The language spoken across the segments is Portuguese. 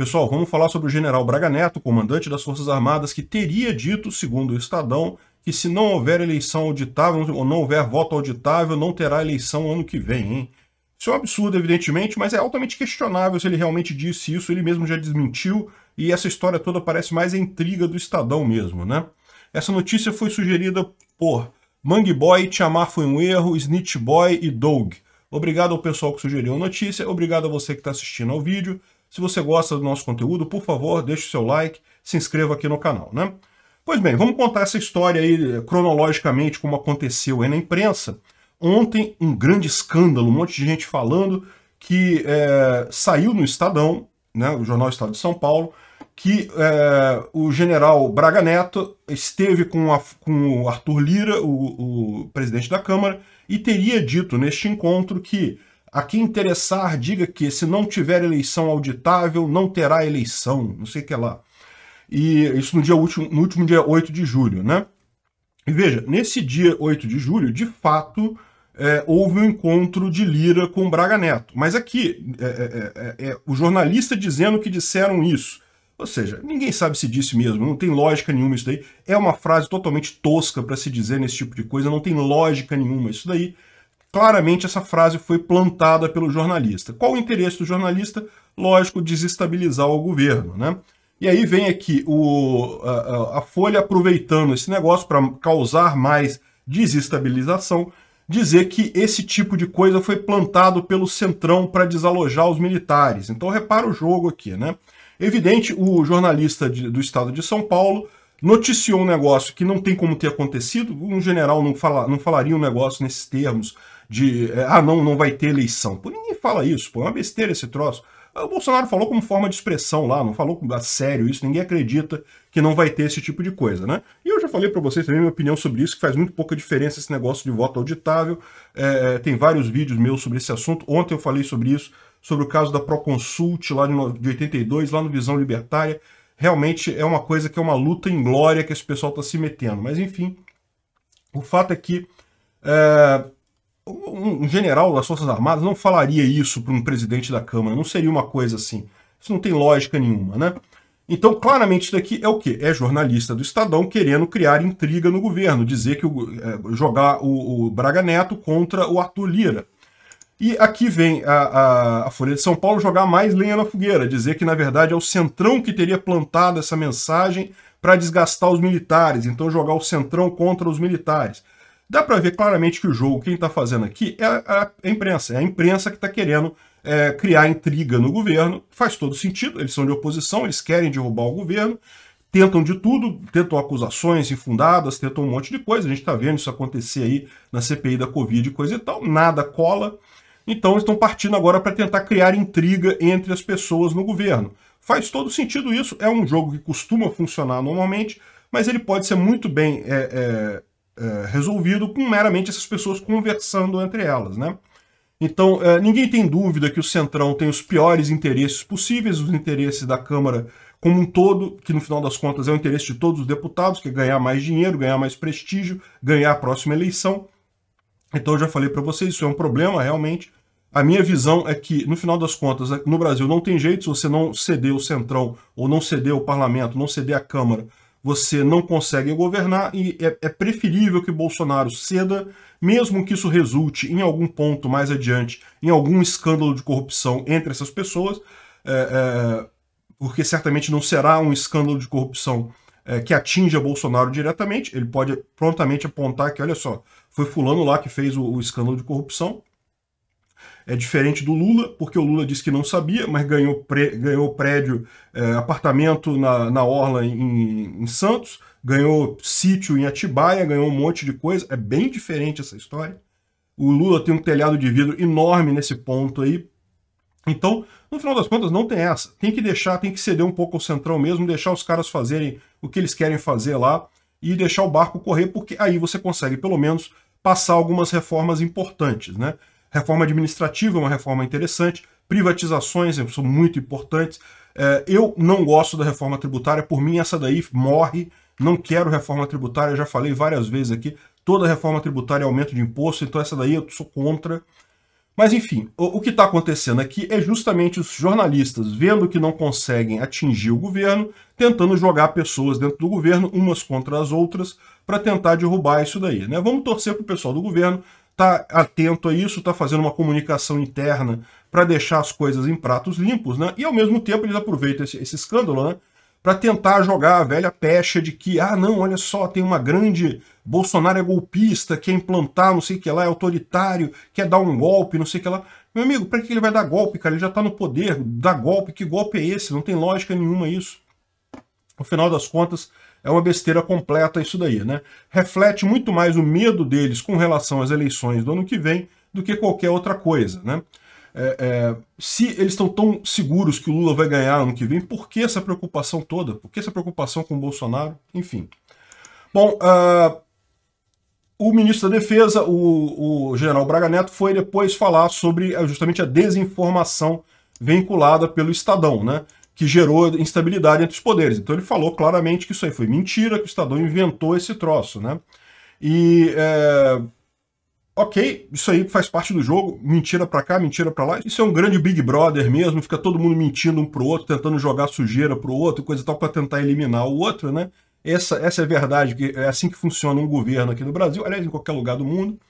Pessoal, vamos falar sobre o general Braga Neto, comandante das Forças Armadas, que teria dito, segundo o Estadão, que se não houver eleição auditável, ou não houver voto auditável, não terá eleição ano que vem, hein? Isso é um absurdo, evidentemente, mas é altamente questionável se ele realmente disse isso, ele mesmo já desmentiu, e essa história toda parece mais a intriga do Estadão mesmo, né? Essa notícia foi sugerida por Mangue Boy, Te Foi Um Erro, Snitch Boy e Doug. Obrigado ao pessoal que sugeriu a notícia, obrigado a você que está assistindo ao vídeo. Se você gosta do nosso conteúdo, por favor, deixe o seu like, se inscreva aqui no canal, né? Pois bem, vamos contar essa história aí eh, cronologicamente como aconteceu aí na imprensa. Ontem um grande escândalo, um monte de gente falando que é, saiu no Estadão, né, o jornal Estado de São Paulo, que é, o general Braga Neto esteve com, a, com o Arthur Lira, o, o presidente da Câmara, e teria dito neste encontro que a quem interessar, diga que se não tiver eleição auditável, não terá eleição, não sei o que lá. E isso no, dia último, no último dia 8 de julho, né? E veja, nesse dia 8 de julho, de fato, é, houve um encontro de Lira com Braga Neto. Mas aqui, é é, é, é, é, o jornalista dizendo que disseram isso. Ou seja, ninguém sabe se disse mesmo, não tem lógica nenhuma isso daí. É uma frase totalmente tosca para se dizer nesse tipo de coisa, não tem lógica nenhuma isso daí. Claramente essa frase foi plantada pelo jornalista. Qual o interesse do jornalista? Lógico, desestabilizar o governo, né? E aí vem aqui o, a, a Folha aproveitando esse negócio para causar mais desestabilização, dizer que esse tipo de coisa foi plantado pelo Centrão para desalojar os militares. Então repara o jogo aqui, né? Evidente, o jornalista de, do estado de São Paulo noticiou um negócio que não tem como ter acontecido, um general não, fala, não falaria um negócio nesses termos, de é, ah, não, não vai ter eleição. Pô, ninguém fala isso, pô, é uma besteira esse troço. O Bolsonaro falou como forma de expressão lá, não falou a sério isso, ninguém acredita que não vai ter esse tipo de coisa, né? E eu já falei para vocês também minha opinião sobre isso, que faz muito pouca diferença esse negócio de voto auditável. É, tem vários vídeos meus sobre esse assunto. Ontem eu falei sobre isso, sobre o caso da Proconsult lá de 82, lá no Visão Libertária. Realmente é uma coisa que é uma luta em glória que esse pessoal está se metendo. Mas enfim, o fato é que. É um general das Forças Armadas não falaria isso para um presidente da Câmara, não seria uma coisa assim. Isso não tem lógica nenhuma, né? Então, claramente, isso daqui é o quê? É jornalista do Estadão querendo criar intriga no governo, dizer que o, é, jogar o, o, Braga Neto contra o Arthur Lira. E aqui vem a, a, a, Folha de São Paulo jogar mais lenha na fogueira, dizer que, na verdade, é o Centrão que teria plantado essa mensagem para desgastar os militares, então jogar o Centrão contra os militares. Dá para ver claramente que o jogo, quem está fazendo aqui, é a, imprensa. É a imprensa que está querendo é, criar intriga no governo. Faz todo sentido, eles são de oposição, eles querem derrubar o governo, tentam de tudo, tentam acusações infundadas, tentam um monte de coisa. A gente está vendo isso acontecer aí na CPI da Covid e coisa e tal. Nada cola. Então estão partindo agora para tentar criar intriga entre as pessoas no governo. Faz todo sentido isso, é um jogo que costuma funcionar normalmente, mas ele pode ser muito bem é, é, é, resolvido com meramente essas pessoas conversando entre elas, né? Então, é, ninguém tem dúvida que o Centrão tem os piores interesses possíveis, os interesses da Câmara como um todo, que no final das contas é o interesse de todos os deputados, que é ganhar mais dinheiro, ganhar mais prestígio, ganhar a próxima eleição. Então, eu já falei para vocês, isso é um problema realmente. A minha visão é que, no final das contas, no Brasil não tem jeito se você não ceder o Centrão, ou não ceder o parlamento, não ceder a Câmara, você não consegue governar e é, é, preferível que Bolsonaro ceda, mesmo que isso resulte em algum ponto mais adiante, em algum escândalo de corrupção entre essas pessoas, é, é, porque certamente não será um escândalo de corrupção é, que atinja Bolsonaro diretamente, ele pode prontamente apontar que, olha só, foi fulano lá que fez o, o escândalo de corrupção, é diferente do Lula, porque o Lula disse que não sabia, mas ganhou, pré, ganhou prédio, é, apartamento na, na Orla em, em Santos, ganhou sítio em Atibaia, ganhou um monte de coisa. É bem diferente essa história. O Lula tem um telhado de vidro enorme nesse ponto aí. Então, no final das contas, não tem essa. Tem que deixar, tem que ceder um pouco ao centrão mesmo, deixar os caras fazerem o que eles querem fazer lá e deixar o barco correr, porque aí você consegue, pelo menos, passar algumas reformas importantes, né? Reforma administrativa é uma reforma interessante, privatizações são muito importantes. É, eu não gosto da reforma tributária, por mim essa daí morre, não quero reforma tributária, já falei várias vezes aqui, toda reforma tributária é aumento de imposto, então essa daí eu sou contra. Mas enfim, o, que está acontecendo aqui é justamente os jornalistas, vendo que não conseguem atingir o governo, tentando jogar pessoas dentro do governo, umas contra as outras, para tentar derrubar isso daí. Né? Vamos torcer para o pessoal do governo está atento a isso, está fazendo uma comunicação interna para deixar as coisas em pratos limpos, né? E ao mesmo tempo eles aproveitam esse, esse escândalo, né? Para tentar jogar a velha pecha de que, ah, não, olha só, tem uma grande. Bolsonaro é golpista, quer implantar não sei o que lá, é autoritário, quer dar um golpe, não sei o que lá. Meu amigo, para que ele vai dar golpe, cara? Ele já está no poder, dá golpe, que golpe é esse? Não tem lógica nenhuma isso. No final das contas, é uma besteira completa isso daí, né? Reflete muito mais o medo deles com relação às eleições do ano que vem do que qualquer outra coisa, né? É, é, se eles estão tão seguros que o Lula vai ganhar ano que vem, por que essa preocupação toda? Por que essa preocupação com o Bolsonaro? Enfim. Bom, uh, o ministro da Defesa, o, o, general Braga Neto, foi depois falar sobre ah, justamente a desinformação veiculada pelo Estadão, né? que gerou instabilidade entre os poderes. Então ele falou claramente que isso aí foi mentira, que o Estadão inventou esse troço, né? E é... ok, isso aí faz parte do jogo, mentira para cá, mentira para lá. Isso é um grande Big Brother mesmo, fica todo mundo mentindo um pro outro, tentando jogar sujeira pro outro, coisa e tal para tentar eliminar o outro, né? Essa, essa é a verdade, que é assim que funciona um governo aqui no Brasil, aliás, em qualquer lugar do mundo.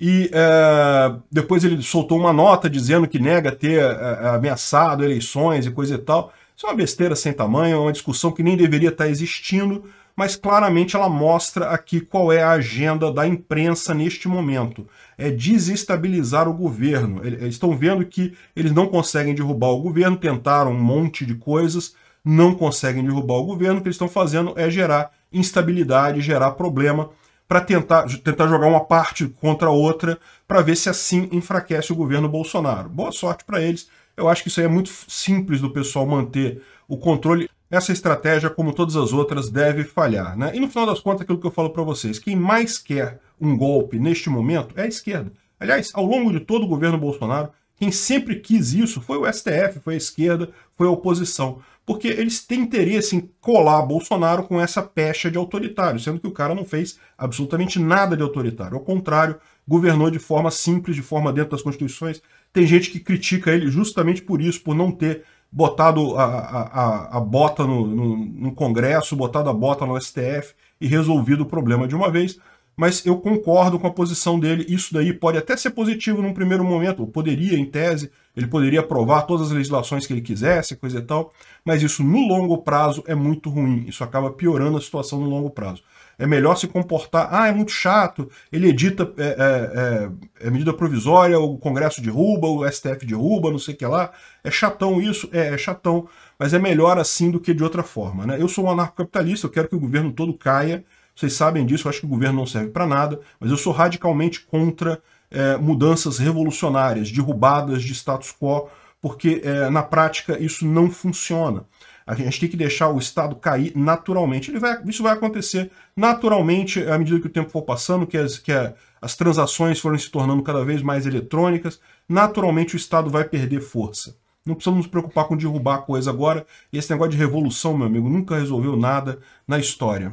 E é, depois ele soltou uma nota dizendo que nega ter é, ameaçado eleições e coisa e tal. Isso é uma besteira sem tamanho, é uma discussão que nem deveria estar existindo, mas claramente ela mostra aqui qual é a agenda da imprensa neste momento. É desestabilizar o governo. Eles estão vendo que eles não conseguem derrubar o governo, tentaram um monte de coisas, não conseguem derrubar o governo. O que eles estão fazendo é gerar instabilidade, gerar problema, para tentar, tentar jogar uma parte contra a outra, para ver se assim enfraquece o governo Bolsonaro. Boa sorte para eles. Eu acho que isso aí é muito simples do pessoal manter o controle. Essa estratégia, como todas as outras, deve falhar. Né? E no final das contas, aquilo que eu falo para vocês, quem mais quer um golpe neste momento é a esquerda. Aliás, ao longo de todo o governo Bolsonaro, quem sempre quis isso foi o STF, foi a esquerda, foi a oposição. Porque eles têm interesse em colar Bolsonaro com essa pecha de autoritário, sendo que o cara não fez absolutamente nada de autoritário. Ao contrário, governou de forma simples, de forma dentro das constituições tem gente que critica ele justamente por isso, por não ter botado a, a, a bota no, no, no Congresso, botado a bota no STF e resolvido o problema de uma vez mas eu concordo com a posição dele. Isso daí pode até ser positivo num primeiro momento, ou poderia, em tese, ele poderia aprovar todas as legislações que ele quisesse, coisa e tal, mas isso no longo prazo é muito ruim. Isso acaba piorando a situação no longo prazo. É melhor se comportar. Ah, é muito chato, ele edita é, é, é, é medida provisória, o Congresso derruba, o STF derruba, não sei o que lá. É chatão isso, é, é chatão, mas é melhor assim do que de outra forma. Né? Eu sou um anarcocapitalista, eu quero que o governo todo caia vocês sabem disso, eu acho que o governo não serve para nada, mas eu sou radicalmente contra é, mudanças revolucionárias, derrubadas de status quo, porque é, na prática isso não funciona. A gente tem que deixar o Estado cair naturalmente. Vai, isso vai acontecer naturalmente à medida que o tempo for passando, que as, que a, as transações forem se tornando cada vez mais eletrônicas, naturalmente o Estado vai perder força. Não precisamos nos preocupar com derrubar a coisa agora. Esse negócio de revolução, meu amigo, nunca resolveu nada na história.